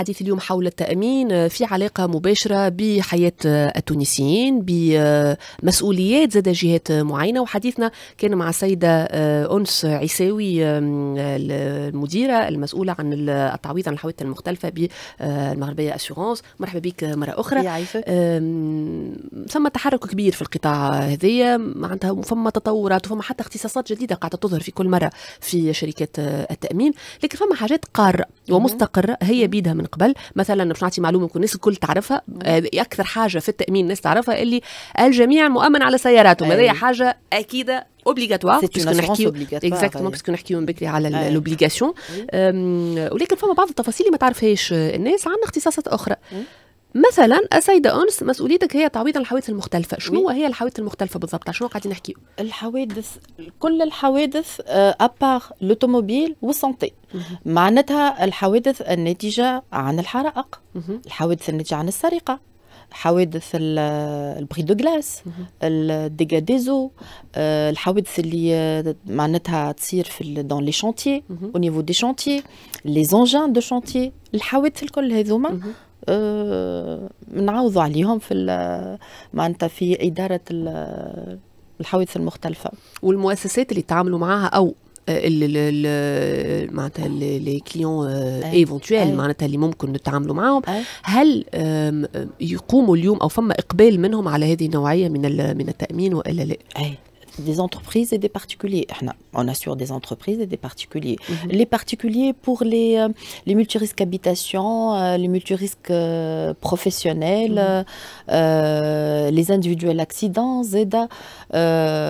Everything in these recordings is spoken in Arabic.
حديث اليوم حول التأمين آه، في علاقة مباشرة بحياة آه، التونسيين بمسؤوليات آه، زاد جهات معينة وحديثنا كان مع السيدة أنس عيساوي المديرة المسؤولة عن التعويض عن الحوادث المختلفة بالمغربية أسيورانس مرحبا بك مرة أخرى ثم تحرك كبير في القطاع هذايا معناتها فما تطورات وفما حتى اختصاصات جديدة قاعدة تظهر في كل مرة في شركات التأمين لكن فما حاجات قارة ومستقرة هي بيدها من من قبل مثلا باش نعطي معلومه ممكن الناس الكل تعرفها آه، اكثر حاجه في التامين الناس تعرفها اللي الجميع مؤمن على سياراتهم هذه حاجه اكيده اوبليغاتوار باسكو نحكيو اكزاكتومون باسكو نحكيو من بكري على لوبليغاسيون ولكن فما بعض التفاصيل اللي ما تعرفهاش الناس عندنا اختصاصات اخرى مثلا السيده انس مسؤوليتك هي تعويض الحوادث المختلفه شنو هي الحوادث المختلفه بالضبط شنو قاعدين نحكي الحوادث كل الحوادث ابار لوتوموبيل والسونتي معناتها الحوادث الناتجه عن الحرائق الحوادث الناتجه عن السرقه حوادث البري دو غلاس الديغا ديزو الحوادث اللي آه، معناتها تصير في دون لي شونتيي او نيفو دي شونتيي لي زونجان دو شونتيي الحوادث الكل هذوما آه، نعوضوا عليهم في معناتها في اداره الحوادث المختلفه والمؤسسات اللي تعاملوا معاها او آه، معناتها لي كليون ايفونتويل معناتها اللي ممكن نتعاملوا معاهم هل يقوموا اليوم او فما اقبال منهم على هذه النوعيه من من التامين والا لا؟ أي. des entreprises et des particuliers. On assure des entreprises et des particuliers. Mhm. Les particuliers pour les, euh, les multirisques habitation, euh, les multirisques euh, professionnels, mhm. euh, les individuels accidents, ZEDA.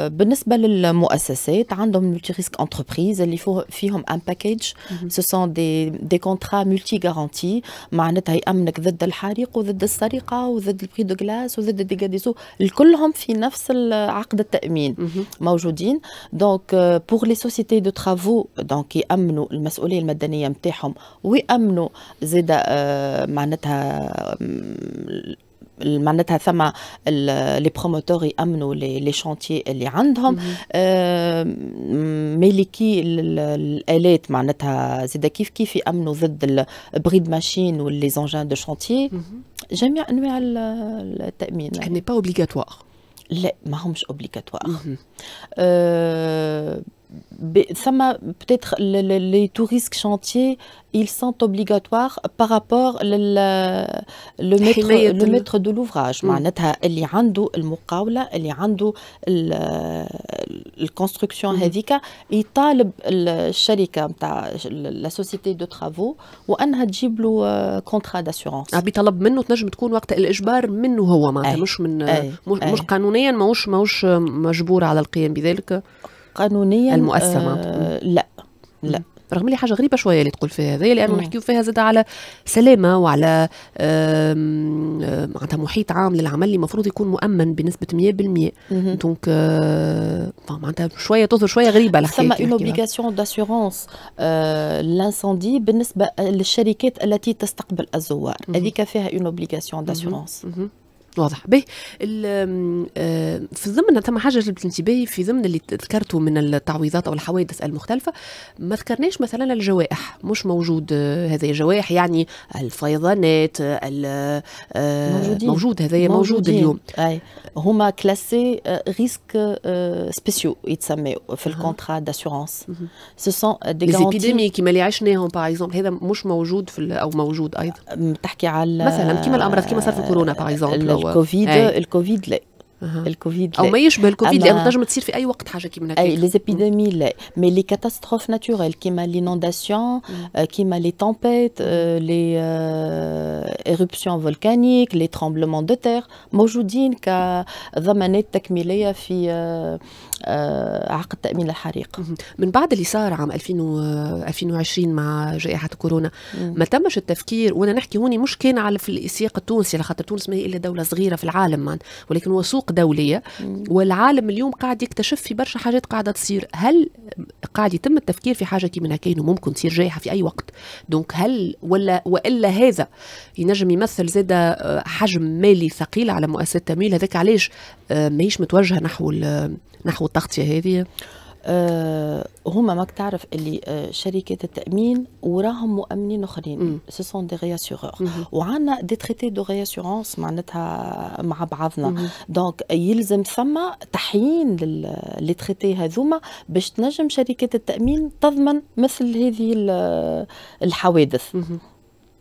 بالنسبة للمؤسسات عندهم multirisque entreprises اللي فيهم un package. Mhm. Ce sont des, des contrats multi-garantis معناتها يأمنك ضد الحريق وضد السرقة وضد البري دو غلاس وضد الديغا ديزو الكلهم في نفس عقد التأمين. موجودين دونك بور لي سوسيتي دو ترافو دونك يامنوا المسؤوليه المدنيه نتاعهم ويامنوا زيد معناتها معناتها ثم لي بروموتور يامنوا لي شونتي اللي عندهم ميليكي الالات معناتها زيد كيف كيف يامنوا ضد البريد ماشين واللي زونجان دو شونتي جميع انواع التامين Elle با اوبليغاتوار لا ما همش اوبليكاتوار أه ثم peut لي les touristes chantiers ils sont obligatoires par rapport لل le maître le maître de l'ouvrage معناتها اللي عنده المقاوله اللي عنده الكونستركسيون هذيك يطالب الشركه نتاع لا سوسيتي دو ترافو وانها تجيب له كونترا داسيورونس بطلب منه تنجم تكون وقت الاجبار منه هو معناتها مش من مش قانونيا ماهوش ماهوش مجبور على القيام بذلك قانونيا المؤسسه آه لا لا رغم لي حاجه غريبه شويه اللي تقول فيها هذه لانه نحكيو فيها زاد على سلامه وعلى معناتها محيط عام للعمل اللي المفروض يكون مؤمن بنسبه 100% دونك معناتها شويه تظهر شويه غريبه الحكايه ثم اون اوبليغاسيون داسيورونس لانسوندي بالنسبه للشركات التي تستقبل الزوار هذيك فيها اون اوبليغاسيون داسيورونس واضح به آه، في ضمن ثم حاجه جلبت انتباهي في ضمن اللي ذكرته من التعويضات او الحوادث المختلفه ما ذكرناش مثلا الجوائح مش موجود آه، هذا الجوائح يعني الفيضانات آه، موجودين. موجود هذا موجود اليوم أي. هما كلاسي ريسك سبيسيو يتسموا في الكونترا داسورونس سو سون دي غارونتي كيما اللي عشناهم باغ اكزومبل هذا مش موجود في او موجود ايضا تحكي على مثلا كيما الامراض كيما صار في كورونا باغ اكزومبل الكوفيد الكوفيد لا الكوفيد لا. او ما يشبه الكوفيد لانه تنجم تصير في اي وقت حاجه كيما هكا اي لي زابيديمي لا مي لي كاتاستروف ناتوريل كيما لينونداسيون آه، كيما لي تومبيت لي ايروبسيون فولكانيك لي ترمبلمون دو تير موجودين كضمانات تكميليه في آه، آه، عقد تامين الحريق من بعد اللي صار عام 2020 مع جائحه كورونا ما تمش التفكير وانا نحكي هوني مش كان على في السياق التونسي لخاطر تونس ما هي الا دوله صغيره في العالم من. ولكن هو سوق دوليه والعالم اليوم قاعد يكتشف في برشا حاجات قاعده تصير هل قاعد يتم التفكير في حاجه كيما كاين وممكن تصير جائحه في اي وقت دونك هل ولا والا هذا ينجم يمثل زاد آه، حجم مالي ثقيل على مؤسسه التمويل هذاك علاش آه، ماهيش متوجهه نحو نحو والتغطيه هذه آه، هما ماك تعرف اللي آه، شركات التامين وراهم مؤمنين اخرين سي سون دي غياسيغور وعندنا دي تريتي دو غياسيغونس معناتها مع بعضنا مم. دونك يلزم ثم تحيين لي تريتي هذوما باش تنجم شركات التامين تضمن مثل هذه الحوادث مم.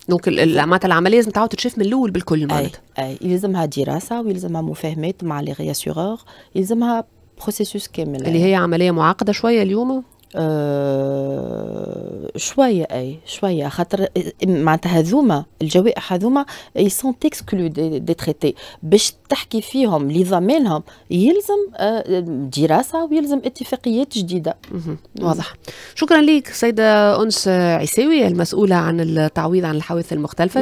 دونك معناتها العمليه لازم تعاود تتشاف من الاول بالكل معناتها اي يلزمها دراسه ويلزمها مفاهمات مع لي غياسيغور يلزمها بروسيسوس كامل اللي يعني. هي عمليه معقده شويه اليوم آه، شويه اي شويه خاطر معناتها هذوما الجوائح هذوما اي سون تكسكلو دي, دي تريتي باش تحكي فيهم لضمانهم يلزم آه، دراسه ويلزم اتفاقيات جديده واضح شكرا لك سيده انس عيساوي المسؤوله عن التعويض عن الحوادث المختلفه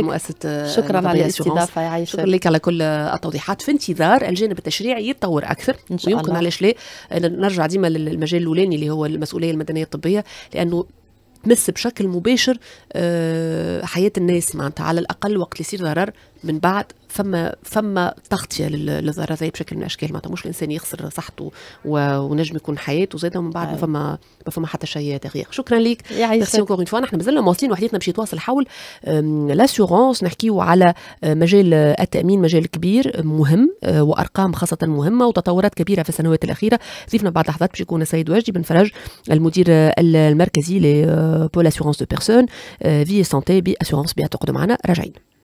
بمؤسسه شكرا على الاستضافه يعيشك شكرا لك على كل التوضيحات في انتظار الجانب التشريعي يتطور اكثر إن شاء ويمكن علاش لا نرجع ديما للمجال الاولاني اللي هو والمسؤوليه المدنيه الطبيه لانه تمس بشكل مباشر آه، حياه الناس معناتها على الاقل وقت يصير ضرر من بعد فما فما تغطيه للضرر هذا بشكل من الاشكال معناتها مش الانسان يخسر صحته ونجم يكون حياته زاده ومن بعد ما آه. فما ما فما حتى شيء تغيير شكرا لك ميرسي اونكور اون فوا نحن مازلنا مواصلين وحديثنا باش يتواصل حول لاسيورونس نحكيو على آه، مجال التامين مجال كبير مهم آه، وارقام خاصه مهمه وتطورات كبيره في السنوات الاخيره ضيفنا بعد لحظات باش يكون السيد واجدي بن فرج المدير المركزي لبول اسيورونس دو بيرسون في سانتي اسيورونس بيع تقعدوا معنا راجعين